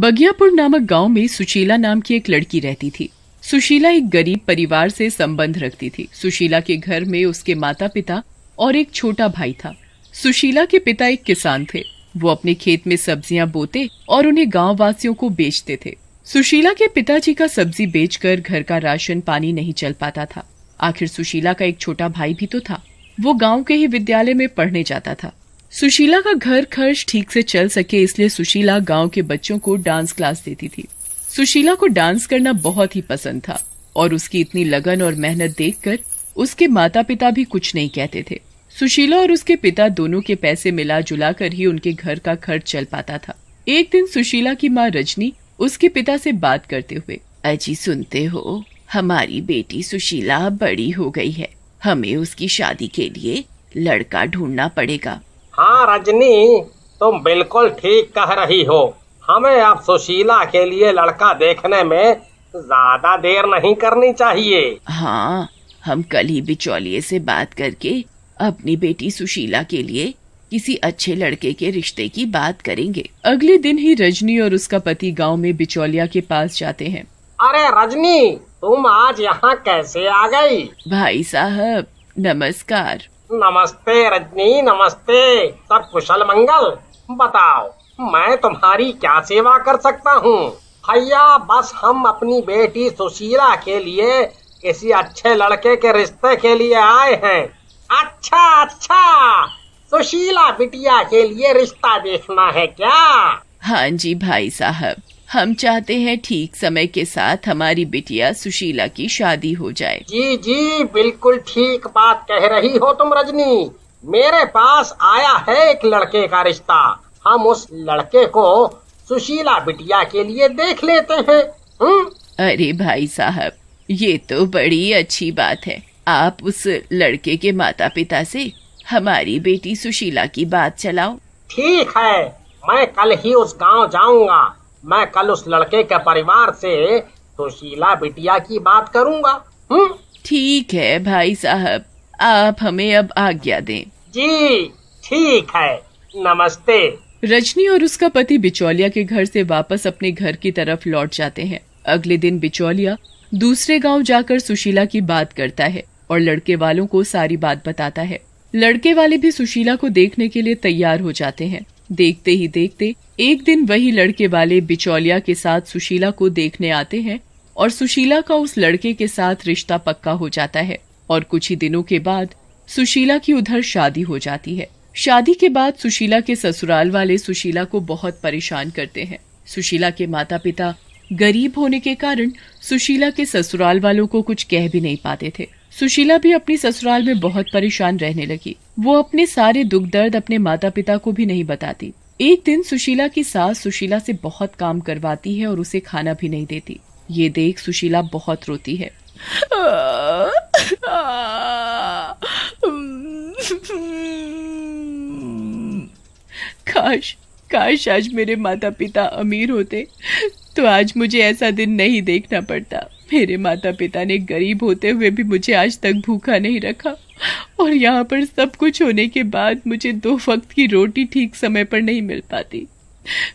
बगियापुर नामक गांव में सुशीला नाम की एक लड़की रहती थी सुशीला एक गरीब परिवार से संबंध रखती थी सुशीला के घर में उसके माता पिता और एक छोटा भाई था सुशीला के पिता एक किसान थे वो अपने खेत में सब्जियां बोते और उन्हें गाँव वासियों को बेचते थे सुशीला के पिताजी का सब्जी बेचकर घर का राशन पानी नहीं चल पाता था आखिर सुशीला का एक छोटा भाई भी तो था वो गांव के ही विद्यालय में पढ़ने जाता था सुशीला का घर खर्च ठीक से चल सके इसलिए सुशीला गांव के बच्चों को डांस क्लास देती थी सुशीला को डांस करना बहुत ही पसंद था और उसकी इतनी लगन और मेहनत देखकर उसके माता पिता भी कुछ नहीं कहते थे सुशीला और उसके पिता दोनों के पैसे मिला जुला कर ही उनके घर का खर्च चल पाता था एक दिन सुशीला की माँ रजनी उसके पिता से बात करते हुए अजी सुनते हो हमारी बेटी सुशीला बड़ी हो गई है हमें उसकी शादी के लिए लड़का ढूंढना पड़ेगा हाँ रजनी तुम बिल्कुल ठीक कह रही हो हमें अब सुशीला के लिए लड़का देखने में ज्यादा देर नहीं करनी चाहिए हाँ हम कल ही बिचौलिए से बात करके अपनी बेटी सुशीला के लिए किसी अच्छे लड़के के रिश्ते की बात करेंगे अगले दिन ही रजनी और उसका पति गांव में बिचौलिया के पास जाते हैं अरे रजनी तुम आज यहाँ कैसे आ गई? भाई साहब नमस्कार नमस्ते रजनी नमस्ते सब कुशल मंगल बताओ मैं तुम्हारी क्या सेवा कर सकता हूँ भैया बस हम अपनी बेटी सुशीला के लिए किसी अच्छे लड़के के रिश्ते के लिए आए हैं अच्छा अच्छा सुशीला बिटिया के लिए रिश्ता देखना है क्या हाँ जी भाई साहब हम चाहते हैं ठीक समय के साथ हमारी बिटिया सुशीला की शादी हो जाए जी जी बिल्कुल ठीक बात कह रही हो तुम रजनी मेरे पास आया है एक लड़के का रिश्ता हम उस लड़के को सुशीला बिटिया के लिए देख लेते हैं हुँ? हम्म? अरे भाई साहब ये तो बड़ी अच्छी बात है आप उस लड़के के माता पिता से हमारी बेटी सुशीला की बात चलाओ ठीक है मैं कल ही उस गांव जाऊंगा मैं कल उस लड़के के परिवार से तो बिटिया की बात करूँगा हम्म? ठीक है भाई साहब आप हमें अब आज्ञा दें जी ठीक है नमस्ते रजनी और उसका पति बिचौलिया के घर से वापस अपने घर की तरफ लौट जाते हैं अगले दिन बिचौलिया दूसरे गांव जाकर सुशीला की बात करता है और लड़के वालों को सारी बात बताता है लड़के वाले भी सुशीला को देखने के लिए तैयार हो जाते हैं देखते ही देखते एक दिन वही लड़के वाले बिचौलिया के साथ सुशीला को देखने आते हैं और सुशीला का उस लड़के के साथ रिश्ता पक्का हो जाता है और कुछ ही दिनों के बाद सुशीला की उधर शादी हो जाती है शादी के बाद सुशीला के ससुराल वाले सुशीला को बहुत परेशान करते हैं सुशीला के माता पिता गरीब होने के कारण सुशीला के ससुराल वालों को कुछ कह भी नहीं पाते थे सुशीला भी अपनी ससुराल में बहुत परेशान रहने लगी वो अपने सारे दुख दर्द अपने माता पिता को भी नहीं बताती एक दिन सुशीला की सास सुशीला से बहुत काम करवाती है और उसे खाना भी नहीं देती ये देख सुशीला बहुत रोती है काश काश आज मेरे माता पिता अमीर होते तो आज मुझे ऐसा दिन नहीं देखना पड़ता मेरे माता पिता ने गरीब होते हुए भी मुझे आज तक भूखा नहीं रखा और यहाँ पर सब कुछ होने के बाद मुझे दो वक्त की रोटी ठीक समय पर नहीं मिल पाती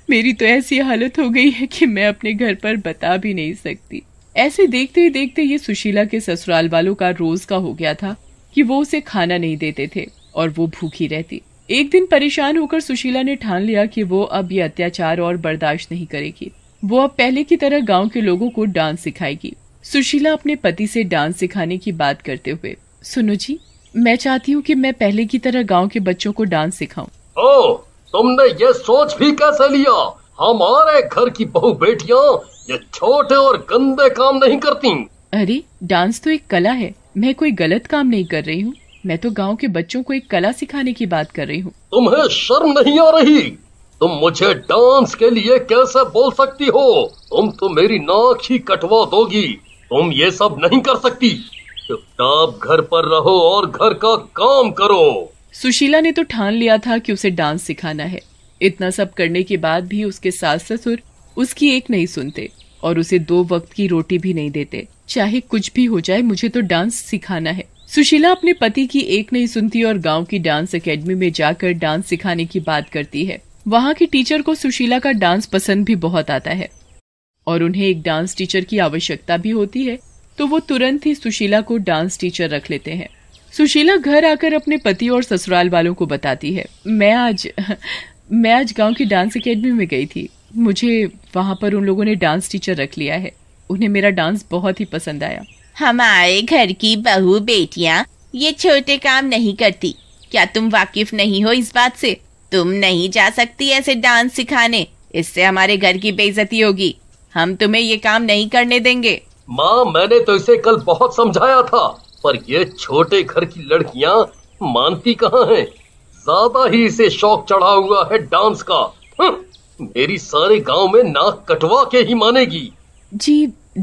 मेरी तो ऐसी हालत हो गई है कि मैं अपने घर पर बता भी नहीं सकती ऐसे देखते ही देखते ये सुशीला के ससुराल वालों का रोज का हो गया था कि वो उसे खाना नहीं देते थे और वो भूखी रहती एक दिन परेशान होकर सुशीला ने ठान लिया कि वो अब ये अत्याचार और बर्दाश्त नहीं करेगी वो अब पहले की तरह गांव के लोगों को डांस सिखाएगी सुशीला अपने पति से डांस सिखाने की बात करते हुए सुनो जी मैं चाहती हूँ कि मैं पहले की तरह गांव के बच्चों को डांस सिखाऊं। ओ, तुमने ये सोच भी कैसे लिया हमारे घर की बहु बेटिया ये छोटे और गंदे काम नहीं करती अरे डांस तो एक कला है मैं कोई गलत काम नहीं कर रही हूँ मैं तो गांव के बच्चों को एक कला सिखाने की बात कर रही हूँ तुम्हें शर्म नहीं आ रही तुम मुझे डांस के लिए कैसे बोल सकती हो तुम तो मेरी नाक ही कटवा दोगी तुम ये सब नहीं कर सकती चुपचाप घर पर रहो और घर का काम करो सुशीला ने तो ठान लिया था कि उसे डांस सिखाना है इतना सब करने के बाद भी उसके सास ससुर उसकी एक नहीं सुनते और उसे दो वक्त की रोटी भी नहीं देते चाहे कुछ भी हो जाए मुझे तो डांस सिखाना है सुशीला अपने पति की एक नहीं सुनती और गांव की डांस एकेडमी में जाकर डांस सिखाने की बात करती है वहाँ की टीचर को सुशीला का डांस पसंद भी बहुत आता है और उन्हें एक डांस टीचर की आवश्यकता भी होती है तो वो तुरंत ही सुशीला को डांस टीचर रख लेते हैं सुशीला घर आकर अपने पति और ससुराल वालों को बताती है मैं आज मैं आज गांव की डांस एकेडमी में गई थी मुझे वहाँ पर उन लोगों ने डांस टीचर रख लिया है उन्हें मेरा डांस बहुत ही पसंद आया हमारे घर की बहू बेटियाँ ये छोटे काम नहीं करती क्या तुम वाकिफ नहीं हो इस बात से तुम नहीं जा सकती ऐसे डांस सिखाने इससे हमारे घर की बेइज्जती होगी हम तुम्हें ये काम नहीं करने देंगे माँ मैंने तो इसे कल बहुत समझाया था पर ये छोटे घर की लड़कियाँ मानती कहाँ है ज्यादा ही इसे शौक चढ़ा हुआ है डांस का हम्म, मेरी सारे गांव में नाक कटवा के ही मानेगी जी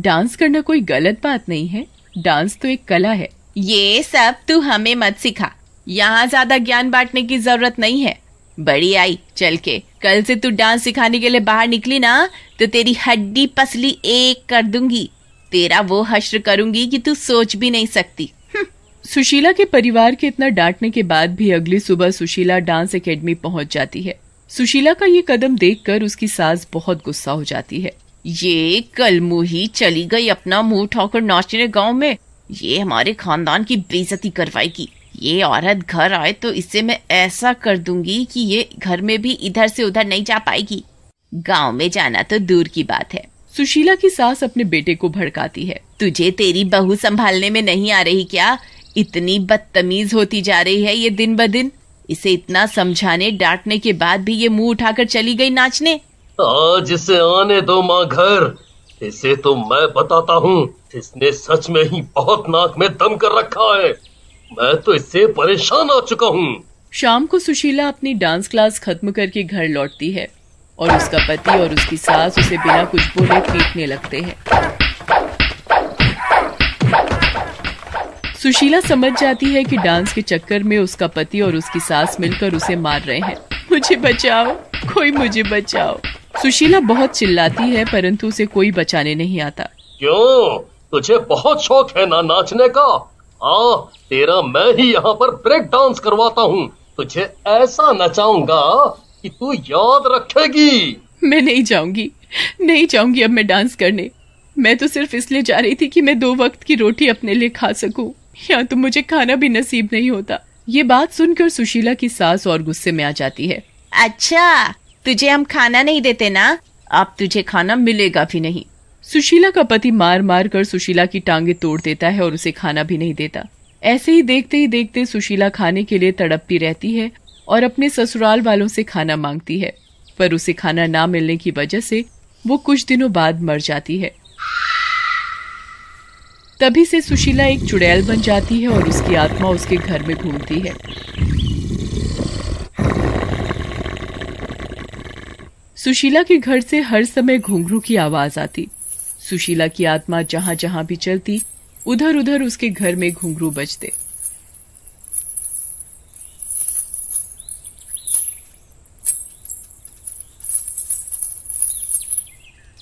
डांस करना कोई गलत बात नहीं है डांस तो एक कला है ये सब तू हमें मत सिखा यहाँ ज्यादा ज्ञान बांटने की जरूरत नहीं है बड़ी आई चल के कल से तू डांस सिखाने के लिए बाहर निकली ना तो तेरी हड्डी पसली एक कर दूंगी तेरा वो हश्र करूंगी कि तू सोच भी नहीं सकती हम्म। सुशीला के परिवार के इतना डांटने के बाद भी अगली सुबह सुशीला डांस एकेडमी पहुंच जाती है सुशीला का ये कदम देखकर उसकी सास बहुत गुस्सा हो जाती है ये कल मुही चली गई अपना मुंह ठोकर नाचने गांव में ये हमारे खानदान की बेइज्जती करवाएगी ये औरत घर आए तो इसे मैं ऐसा कर दूंगी कि ये घर में भी इधर से उधर नहीं जा पाएगी गांव में जाना तो दूर की बात है सुशीला की सास अपने बेटे को भड़काती है तुझे तेरी बहू संभालने में नहीं आ रही क्या इतनी बदतमीज होती जा रही है ये दिन ब दिन इसे इतना समझाने डांटने के बाद भी ये मुंह उठाकर चली गई नाचने आज इसे आने दो माँ घर इसे तो मैं बताता हूँ इसने सच में ही बहुत नाक में दम कर रखा है मैं तो इससे परेशान आ चुका हूँ शाम को सुशीला अपनी डांस क्लास खत्म करके घर लौटती है और उसका पति और उसकी सास उसे बिना कुछ बोले पीटने लगते हैं सुशीला समझ जाती है कि डांस के चक्कर में उसका पति और उसकी सास मिलकर उसे मार रहे हैं मुझे बचाओ कोई मुझे बचाओ सुशीला बहुत चिल्लाती है परंतु उसे कोई बचाने नहीं आता क्यों तुझे बहुत शौक है ना नाचने का आ तेरा मैं ही यहाँ पर ब्रेक डांस करवाता हूँ तुझे ऐसा नचाऊंगा कि तू याद रखेगी मैं नहीं जाऊंगी नहीं जाऊंगी अब मैं डांस करने मैं तो सिर्फ इसलिए जा रही थी कि मैं दो वक्त की रोटी अपने लिए खा सकूं या तो मुझे खाना भी नसीब नहीं होता ये बात सुनकर सुशीला की सास और गुस्से में आ जाती है अच्छा तुझे हम खाना नहीं देते ना अब तुझे खाना मिलेगा भी नहीं सुशीला का पति मार मार कर सुशीला की टांगे तोड़ देता है और उसे खाना भी नहीं देता ऐसे ही देखते ही देखते सुशीला खाने के लिए तड़पती रहती है और अपने ससुराल वालों से खाना मांगती है पर उसे खाना ना मिलने की वजह से वो कुछ दिनों बाद मर जाती है तभी से सुशीला एक चुड़ैल बन जाती है और उसकी आत्मा उसके घर में घूमती है सुशीला के घर से हर समय घुंघरू की आवाज आती सुशीला की आत्मा जहां जहां भी चलती उधर उधर उसके घर में घुंघरू बजते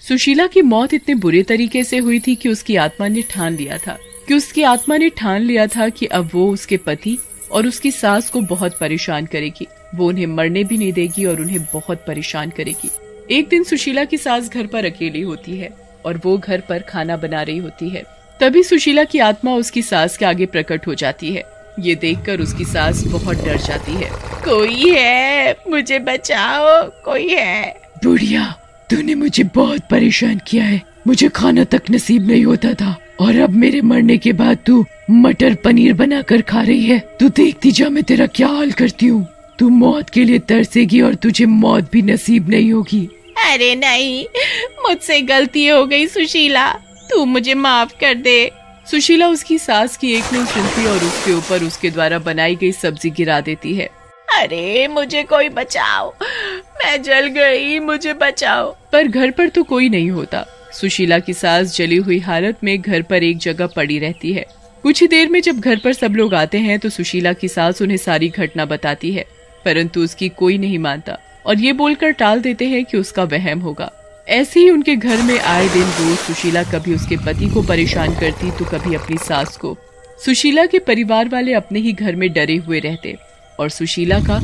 सुशीला की मौत इतने बुरे तरीके से हुई थी कि उसकी आत्मा ने ठान लिया था कि उसकी आत्मा ने ठान लिया था कि अब वो उसके पति और उसकी सास को बहुत परेशान करेगी वो उन्हें मरने भी नहीं देगी और उन्हें बहुत परेशान करेगी एक दिन सुशीला की सास घर पर अकेली होती है और वो घर पर खाना बना रही होती है तभी सुशीला की आत्मा उसकी सास के आगे प्रकट हो जाती है ये देखकर उसकी सास बहुत डर जाती है कोई है मुझे बचाओ कोई है बुढ़िया तूने मुझे बहुत परेशान किया है मुझे खाना तक नसीब नहीं होता था और अब मेरे मरने के बाद तू मटर पनीर बनाकर खा रही है तू देखती जा मैं तेरा क्या हाल करती हूँ तू मौत के लिए तरसेगी और तुझे मौत भी नसीब नहीं होगी अरे नहीं मुझसे गलती हो गई सुशीला तू मुझे माफ कर दे सुशीला उसकी सास की एक नहीं सुनती और उसके ऊपर उसके द्वारा बनाई गई सब्जी गिरा देती है अरे मुझे कोई बचाओ मैं जल गई मुझे बचाओ पर घर पर तो कोई नहीं होता सुशीला की सास जली हुई हालत में घर पर एक जगह पड़ी रहती है कुछ ही देर में जब घर पर सब लोग आते हैं तो सुशीला की सास उन्हें सारी घटना बताती है परंतु उसकी कोई नहीं मानता और ये बोलकर टाल देते हैं कि उसका वहम होगा ऐसे ही उनके घर में आए दिन रोज सुशीला कभी उसके पति को परेशान करती तो कभी अपनी सास को सुशीला के परिवार वाले अपने ही घर में डरे हुए रहते और सुशीला का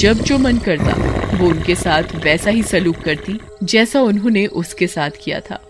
जब जो मन करता वो उनके साथ वैसा ही सलूक करती जैसा उन्होंने उसके साथ किया था